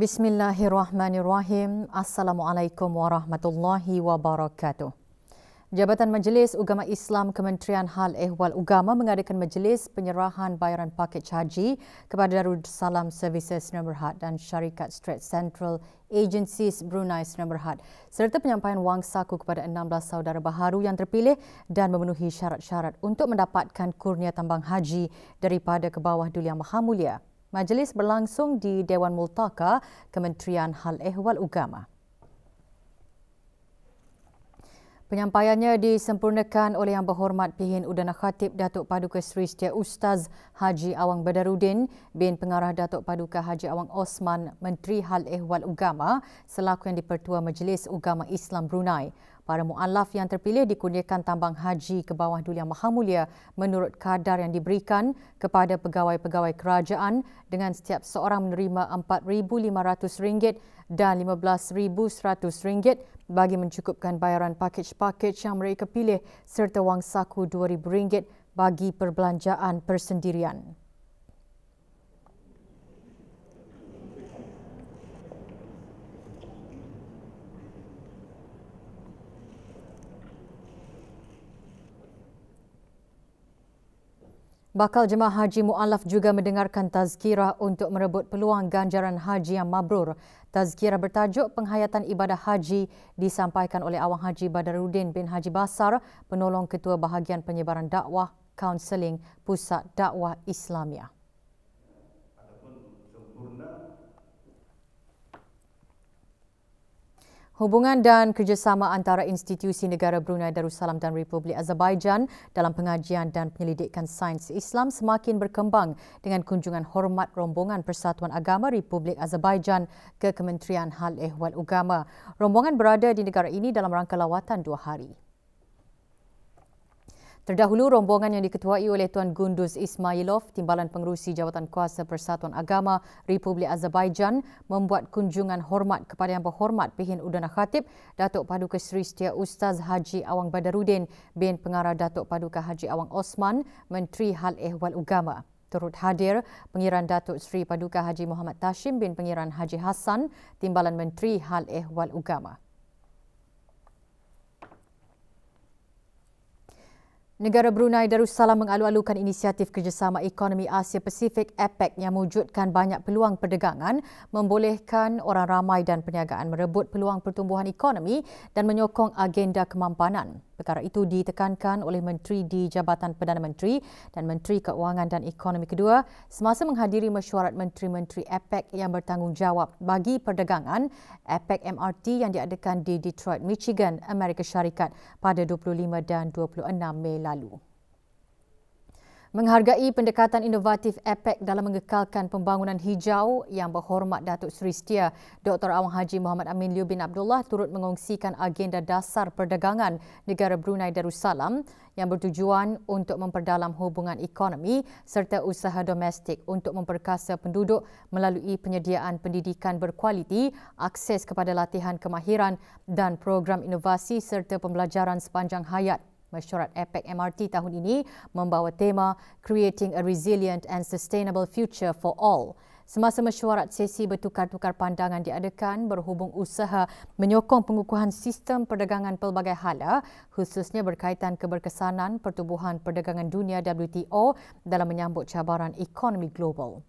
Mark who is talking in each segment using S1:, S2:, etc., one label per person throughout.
S1: Bismillahirrahmanirrahim. Assalamualaikum warahmatullahi wabarakatuh. Jabatan Majlis Ugama Islam Kementerian Hal Ehwal Ugama mengadakan majlis penyerahan bayaran paket haji kepada Darussalam Services Sdn Bhd dan Syarikat Straits Central Agencies Brunei Sdn Bhd serta penyampaian wang saku kepada 16 saudara baharu yang terpilih dan memenuhi syarat-syarat untuk mendapatkan kurnia tambang haji daripada kebawah Duli Yang Maha Mulia. Majlis berlangsung di Dewan Multaka Kementerian Hal Ehwal Ugama. Penyampaiannya disempurnakan oleh Yang Berhormat Pihin Udana Khatib Datuk Paduka Seri Setia Ustaz Haji Awang Badarudin bin Pengarah Datuk Paduka Haji Awang Osman Menteri Hal Ehwal Ugama selaku yang dipertua Majlis Ugama Islam Brunei. Para mu'alaf yang terpilih dikurniakan tambang haji ke bawah Dulia Mahamulia menurut kadar yang diberikan kepada pegawai-pegawai kerajaan dengan setiap seorang menerima RM4,500 dan RM15,100 bagi mencukupkan bayaran pakej-pakej yang mereka pilih serta wang saku RM2,000 bagi perbelanjaan persendirian. Bakal jemaah haji mu'alaf juga mendengarkan tazkirah untuk merebut peluang ganjaran haji yang mabrur. Tazkirah bertajuk penghayatan ibadah haji disampaikan oleh Awang Haji Badarudin bin Haji Basar, penolong ketua bahagian penyebaran dakwah, kaunseling, pusat dakwah Islamia. Hubungan dan kerjasama antara institusi negara Brunei Darussalam dan Republik Azerbaijan dalam pengajian dan penyelidikan sains Islam semakin berkembang dengan kunjungan hormat rombongan Persatuan Agama Republik Azerbaijan ke Kementerian Hal Ehwal Ugama. Rombongan berada di negara ini dalam rangka lawatan dua hari. Terdahulu, rombongan yang diketuai oleh Tuan Gunduz Ismailov, Timbalan Pengerusi Jawatan Kuasa Persatuan Agama Republik Azerbaijan, membuat kunjungan hormat kepada yang berhormat Pihin Udana Khatib, Datuk Paduka Seri Setia Ustaz Haji Awang Badarudin bin Pengarah Datuk Paduka Haji Awang Osman, Menteri Hal Ehwal Ugama. Turut hadir Pengiran Datuk Seri Paduka Haji Muhammad Tashim bin Pengiran Haji Hassan, Timbalan Menteri Hal Ehwal Ugama. Negara Brunei Darussalam mengalu-alukan inisiatif kerjasama ekonomi Asia Pasifik APEC yang mewujudkan banyak peluang perdagangan, membolehkan orang ramai dan perniagaan merebut peluang pertumbuhan ekonomi dan menyokong agenda kemampanan. Perkara itu ditekankan oleh Menteri di Jabatan Perdana Menteri dan Menteri Keuangan dan Ekonomi Kedua semasa menghadiri mesyuarat menteri-menteri APEC yang bertanggungjawab bagi perdagangan APEC MRT yang diadakan di Detroit, Michigan, Amerika Syarikat pada 25 dan 26 Mei lalu. Menghargai pendekatan inovatif APEC dalam mengekalkan pembangunan hijau yang berhormat Datuk Seri Setia, Dr. Awang Haji Muhammad Amin Liu bin Abdullah turut mengongsikan agenda dasar perdagangan negara Brunei Darussalam yang bertujuan untuk memperdalam hubungan ekonomi serta usaha domestik untuk memperkasa penduduk melalui penyediaan pendidikan berkualiti, akses kepada latihan kemahiran dan program inovasi serta pembelajaran sepanjang hayat mesyuarat APEC MRT tahun ini membawa tema Creating a Resilient and Sustainable Future for All. Semasa mesyuarat sesi bertukar-tukar pandangan diadakan berhubung usaha menyokong pengukuhan sistem perdagangan pelbagai hala khususnya berkaitan keberkesanan Pertubuhan Perdagangan Dunia WTO dalam menyambut cabaran ekonomi global.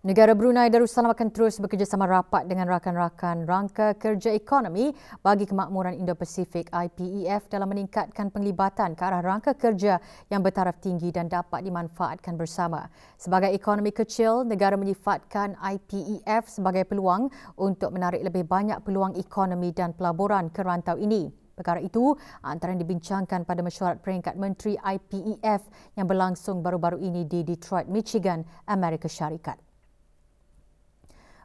S1: Negara Brunei Darussalam akan terus bekerjasama rapat dengan rakan-rakan rangka kerja ekonomi bagi kemakmuran Indo-Pasifik IPEF dalam meningkatkan penglibatan ke arah rangka kerja yang bertaraf tinggi dan dapat dimanfaatkan bersama. Sebagai ekonomi kecil, negara menyifatkan IPEF sebagai peluang untuk menarik lebih banyak peluang ekonomi dan pelaburan ke rantau ini. Perkara itu antara yang dibincangkan pada mesyuarat peringkat Menteri IPEF yang berlangsung baru-baru ini di Detroit, Michigan, Amerika Syarikat.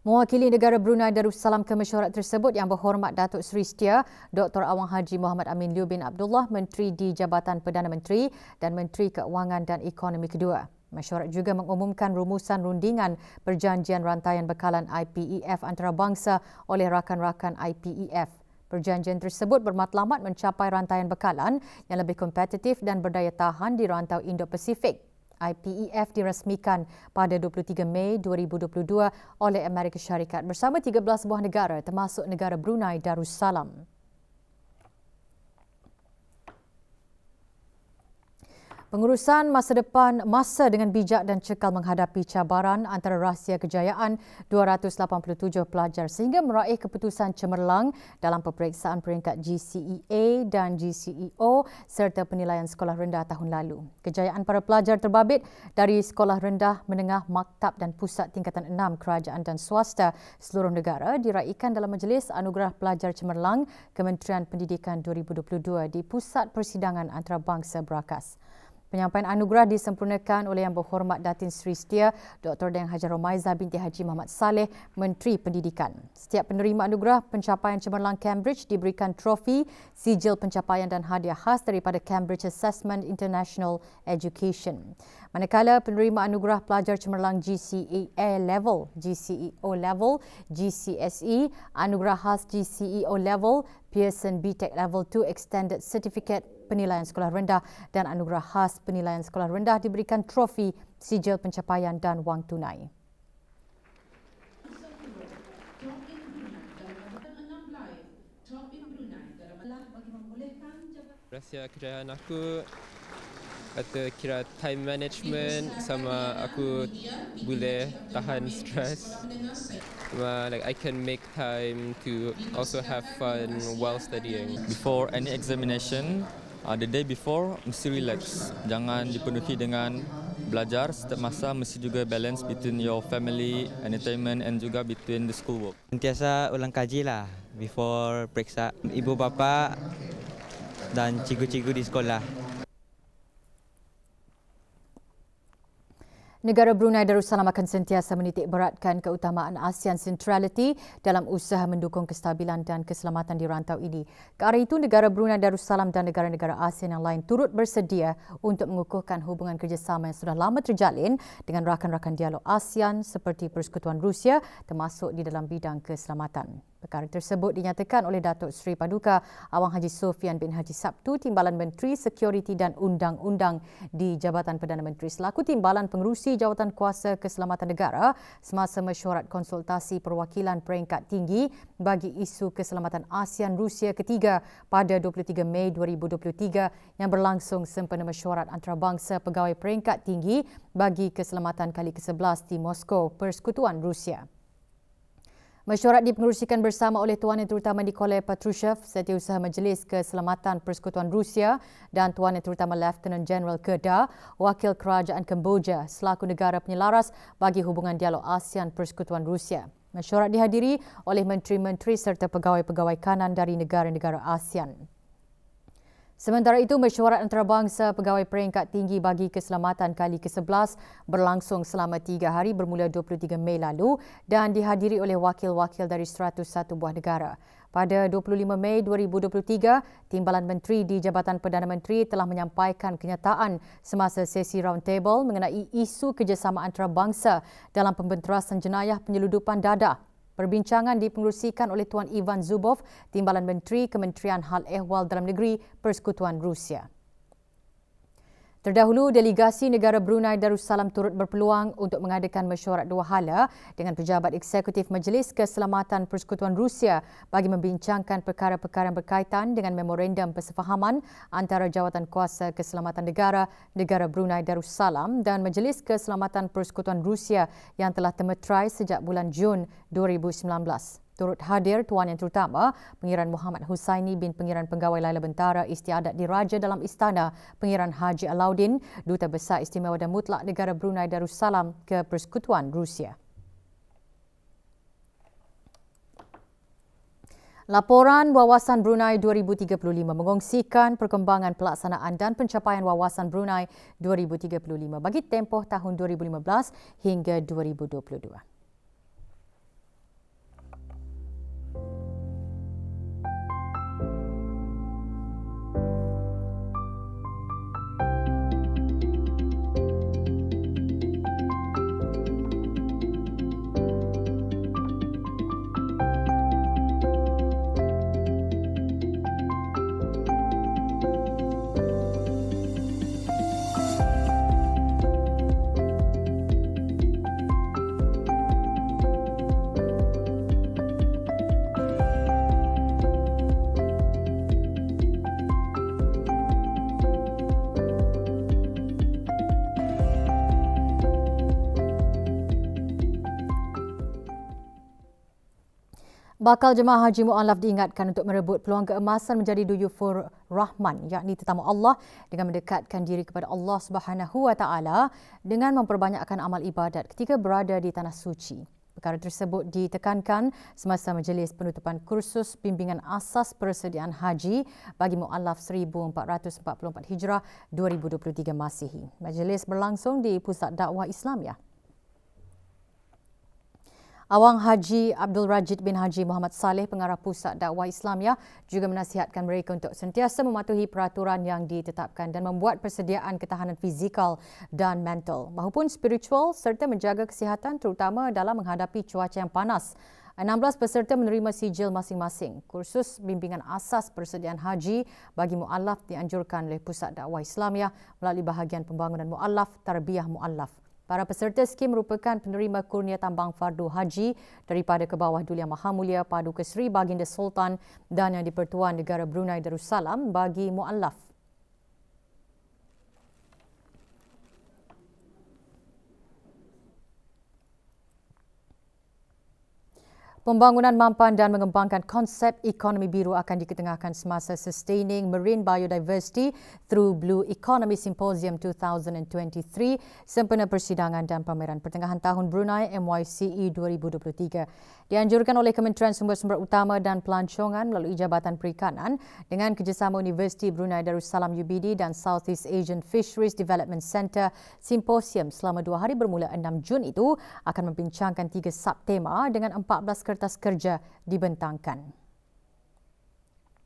S1: Mewakili negara Brunei Darussalam ke mesyuarat tersebut yang berhormat Datuk Seri Setia, Dr. Awang Haji Muhammad Amin Liu bin Abdullah, Menteri di Jabatan Perdana Menteri dan Menteri Keuangan dan Ekonomi Kedua. Mesyuarat juga mengumumkan rumusan rundingan perjanjian rantaian bekalan IPEF antarabangsa oleh rakan-rakan IPEF. Perjanjian tersebut bermatlamat mencapai rantaian bekalan yang lebih kompetitif dan berdaya tahan di rantau Indo-Pasifik IPEF diresmikan pada 23 Mei 2022 oleh Amerika Syarikat bersama 13 buah negara termasuk negara Brunei Darussalam. Pengurusan masa depan masa dengan bijak dan cekal menghadapi cabaran antara rahsia kejayaan 287 pelajar sehingga meraih keputusan cemerlang dalam peperiksaan peringkat GCEA dan GCEO serta penilaian sekolah rendah tahun lalu. Kejayaan para pelajar terbabit dari sekolah rendah, menengah, maktab dan pusat tingkatan enam kerajaan dan swasta seluruh negara diraihkan dalam Majlis Anugerah Pelajar Cemerlang Kementerian Pendidikan 2022 di Pusat Persidangan Antarabangsa Berakas. Penyampaian anugerah disempurnakan oleh Yang Berhormat Datin Sri Setia, Dr. Deng Hajar Romaiza binti Haji Muhammad Saleh, Menteri Pendidikan. Setiap penerima anugerah pencapaian cemerlang Cambridge diberikan trofi, sijil pencapaian dan hadiah khas daripada Cambridge Assessment International Education. Manakala penerima anugerah pelajar cemerlang GCEA level, GCEO level, GCSE, anugerah khas GCEO level, Pearson BTEC Level 2 Extended Certificate penilaian sekolah rendah dan anugerah khas penilaian sekolah rendah diberikan trofi, sijil pencapaian dan wang tunai. Rahsia kejayaan aku atau kira time management sama aku boleh tahan stres sama like I can make time to also have fun while studying. Before any examination, uh, the day before mesti relax jangan dipenuhi dengan belajar setiap masa mesti juga balance between your family entertainment and juga between the school work sentiasa ulang kaji lah before periksa ibu bapa dan cikgu-cikgu di sekolah Negara Brunei Darussalam akan sentiasa menitik beratkan keutamaan ASEAN Centrality dalam usaha mendukung kestabilan dan keselamatan di rantau ini. Ke arah itu, Negara Brunei Darussalam dan negara-negara ASEAN yang lain turut bersedia untuk mengukuhkan hubungan kerjasama yang sudah lama terjalin dengan rakan-rakan dialog ASEAN seperti Persekutuan Rusia termasuk di dalam bidang keselamatan. Perkara tersebut dinyatakan oleh Datuk Seri Paduka Awang Haji Sofian bin Haji Sabtu, Timbalan Menteri Security dan Undang-Undang di Jabatan Perdana Menteri selaku Timbalan Pengerusi Jawatan Kuasa Keselamatan Negara semasa mesyuarat konsultasi perwakilan peringkat tinggi bagi isu keselamatan ASEAN Rusia ketiga pada 23 Mei 2023 yang berlangsung sempena mesyuarat antarabangsa pegawai peringkat tinggi bagi keselamatan kali ke-11 di Moskow, Persekutuan Rusia. Mesyuarat dipengerusikan bersama oleh Tuan Yang Terutama Nikolai Patrushev, Setiausaha Majlis Keselamatan Persekutuan Rusia dan Tuan Yang Terutama Lieutenant General Geda Wakil Kerajaan Kemboja selaku negara penyelaras bagi hubungan dialog ASEAN Persekutuan Rusia. Mesyuarat dihadiri oleh menteri-menteri serta pegawai-pegawai kanan dari negara-negara ASEAN. Sementara itu, mesyuarat antarabangsa pegawai peringkat tinggi bagi keselamatan kali ke-11 berlangsung selama tiga hari bermula 23 Mei lalu dan dihadiri oleh wakil-wakil dari 101 buah negara. Pada 25 Mei 2023, Timbalan Menteri di Jabatan Perdana Menteri telah menyampaikan kenyataan semasa sesi roundtable mengenai isu kerjasama antarabangsa dalam pembenterasan jenayah penyeludupan dadah Perbincangan dipengerusikan oleh Tuan Ivan Zubov, Timbalan Menteri Kementerian Hal Ehwal Dalam Negeri Persekutuan Rusia. Terdahulu, delegasi negara Brunei Darussalam turut berpeluang untuk mengadakan mesyuarat dua hala dengan pejabat eksekutif Majlis Keselamatan Persekutuan Rusia bagi membincangkan perkara-perkara berkaitan dengan memorandum persefahaman antara Jawatan Kuasa Keselamatan Negara, negara Brunei Darussalam dan Majlis Keselamatan Persekutuan Rusia yang telah temeterai sejak bulan Jun 2019. Turut hadir tuan yang terutama, Pengiran Muhammad Husaini bin Pengiran Penggawai Laila Bentara Istiadat Diraja dalam Istana, Pengiran Haji Alauddin, Duta Besar Istimewa dan Mutlak Negara Brunei Darussalam ke Persekutuan Rusia. Laporan Wawasan Brunei 2035 mengongsikan perkembangan pelaksanaan dan pencapaian Wawasan Brunei 2035 bagi tempoh tahun 2015 hingga 2022. Bakal jemaah haji mu'alaf diingatkan untuk merebut peluang keemasan menjadi duyufur Rahman, yakni tetamu Allah dengan mendekatkan diri kepada Allah Subhanahu Wa Taala dengan memperbanyakkan amal ibadat ketika berada di tanah suci. Perkara tersebut ditekankan semasa majlis penutupan kursus bimbingan asas persediaan haji bagi mu'alaf 1444 Hijrah 2023 Masihi. Majlis berlangsung di Pusat Dakwah Islam ya. Awang Haji Abdul Rajid bin Haji Muhammad Saleh, pengarah Pusat Dakwah Islamia, juga menasihatkan mereka untuk sentiasa mematuhi peraturan yang ditetapkan dan membuat persediaan ketahanan fizikal dan mental maupun spiritual serta menjaga kesihatan terutama dalam menghadapi cuaca yang panas. 16 peserta menerima sijil masing-masing. Kursus bimbingan asas persediaan haji bagi mu'alaf dianjurkan oleh Pusat Dakwah Islamia melalui bahagian pembangunan mu'alaf, tarbiyah mu'alaf. Para peserta skim merupakan penerima kurnia tambang fardu haji daripada kebawah Dulia Maha Mulia Paduka Seri Baginda Sultan dan yang di Pertuan Negara Brunei Darussalam bagi muallaf Pembangunan mampan dan mengembangkan konsep ekonomi biru akan diketengahkan semasa Sustaining Marine Biodiversity through Blue Economy Symposium 2023 sempena persidangan dan pameran pertengahan tahun Brunei MYCE 2023. Dianjurkan oleh Kementerian Sumber-Sumber Utama dan Pelancongan melalui Jabatan Perikanan dengan kerjasama Universiti Brunei Darussalam UBD dan Southeast Asian Fisheries Development Center, simposium selama dua hari bermula 6 Jun itu akan membincangkan tiga subtema dengan 14 kerja kertas kerja dibentangkan.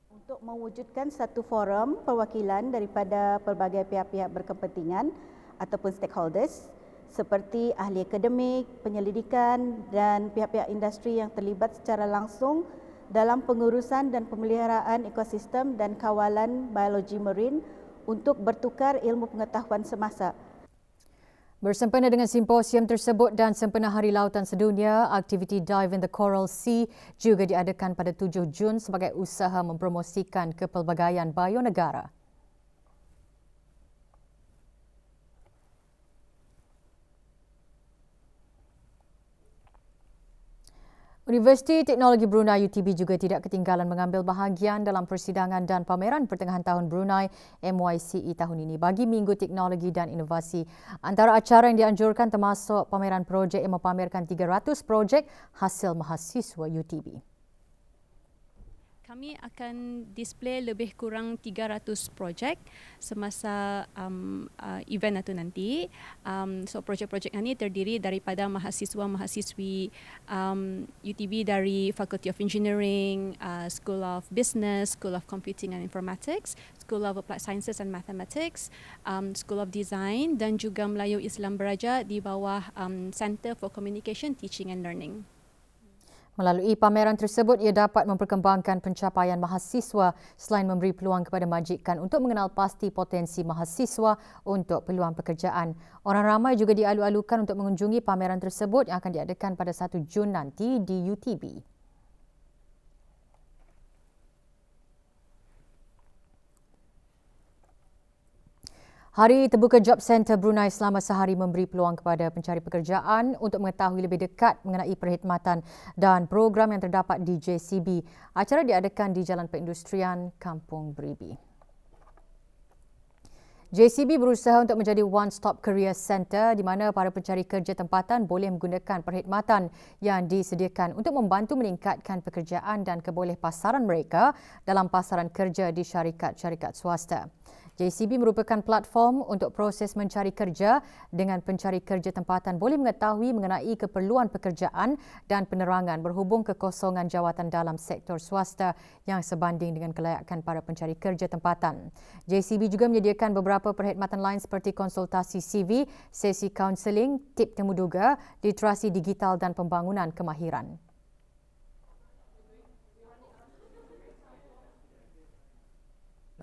S1: Untuk mewujudkan satu forum perwakilan daripada pelbagai pihak-pihak berkepentingan ataupun stakeholders seperti ahli akademik, penyelidikan dan pihak-pihak industri yang terlibat secara langsung dalam pengurusan dan pemeliharaan ekosistem dan kawalan biologi marin untuk bertukar ilmu pengetahuan semasa. Bersempena dengan simposium tersebut dan sempena Hari Lautan Sedunia, aktiviti Dive in the Coral Sea juga diadakan pada 7 Jun sebagai usaha mempromosikan kepelbagaian bionegara. negara. Universiti Teknologi Brunei UTB juga tidak ketinggalan mengambil bahagian dalam persidangan dan pameran pertengahan tahun Brunei MYCE tahun ini bagi Minggu Teknologi dan Inovasi. Antara acara yang dianjurkan termasuk pameran projek yang memamerkan 300 projek hasil mahasiswa UTB kami akan display lebih kurang 300 projek semasa um, uh, event itu nanti. Um, so projek-projek ini terdiri daripada mahasiswa-mahasiswi um, UTB dari Faculty of Engineering, uh, School of Business, School of Computing and Informatics, School of Applied Sciences and Mathematics, um, School of Design dan juga Melayu Islam Beraja di bawah um, Center for Communication, Teaching and Learning. Melalui pameran tersebut, ia dapat memperkembangkan pencapaian mahasiswa selain memberi peluang kepada majikan untuk mengenal pasti potensi mahasiswa untuk peluang pekerjaan. Orang ramai juga dialu-alukan untuk mengunjungi pameran tersebut yang akan diadakan pada 1 Jun nanti di UTB. Hari terbuka Job Center Brunei selama sehari memberi peluang kepada pencari pekerjaan untuk mengetahui lebih dekat mengenai perkhidmatan dan program yang terdapat di JCB. Acara diadakan di Jalan Perindustrian Kampung Beribi. JCB berusaha untuk menjadi one-stop career center di mana para pencari kerja tempatan boleh menggunakan perkhidmatan yang disediakan untuk membantu meningkatkan pekerjaan dan kebolehpasaran mereka dalam pasaran kerja di syarikat-syarikat swasta. JCB merupakan platform untuk proses mencari kerja dengan pencari kerja tempatan boleh mengetahui mengenai keperluan pekerjaan dan penerangan berhubung kekosongan jawatan dalam sektor swasta yang sebanding dengan kelayakan para pencari kerja tempatan. JCB juga menyediakan beberapa perkhidmatan lain seperti konsultasi CV, sesi kaunseling, tip temuduga, literasi digital dan pembangunan kemahiran.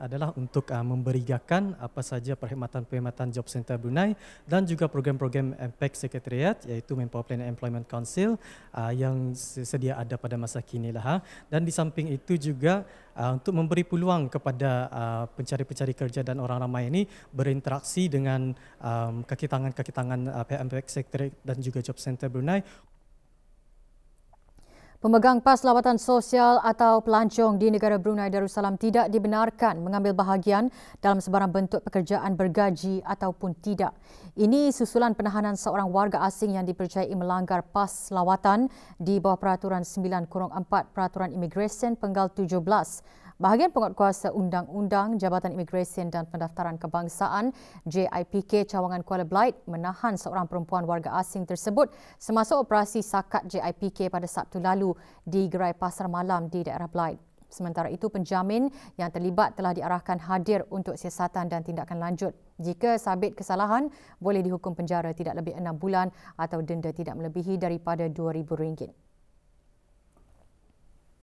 S1: adalah untuk uh, memberigakan apa saja perkhidmatan-perkhidmatan Job Center Brunei dan juga program-program MPEC sekretariat iaitu Manpower Planning Employment Council uh, yang sedia ada pada masa kini lah. Ha. Dan di samping itu juga uh, untuk memberi peluang kepada uh, pencari-pencari kerja dan orang ramai ini berinteraksi dengan um, kaki tangan-kaki tangan uh, PMPEC Secretariat dan juga Job Center Brunei Pemegang pas lawatan sosial atau pelancong di negara Brunei Darussalam tidak dibenarkan mengambil bahagian dalam sebarang bentuk pekerjaan bergaji ataupun tidak. Ini susulan penahanan seorang warga asing yang dipercayai melanggar pas lawatan di bawah peraturan 9-4 Peraturan Imigresen Penggal Bahagian Kuasa Undang-Undang Jabatan Imigresen dan Pendaftaran Kebangsaan JIPK Cawangan Kuala Belait menahan seorang perempuan warga asing tersebut semasa operasi sakat JIPK pada Sabtu lalu di gerai pasar malam di daerah Belait. Sementara itu, penjamin yang terlibat telah diarahkan hadir untuk siasatan dan tindakan lanjut. Jika sabit kesalahan, boleh dihukum penjara tidak lebih enam bulan atau denda tidak melebihi daripada RM2,000.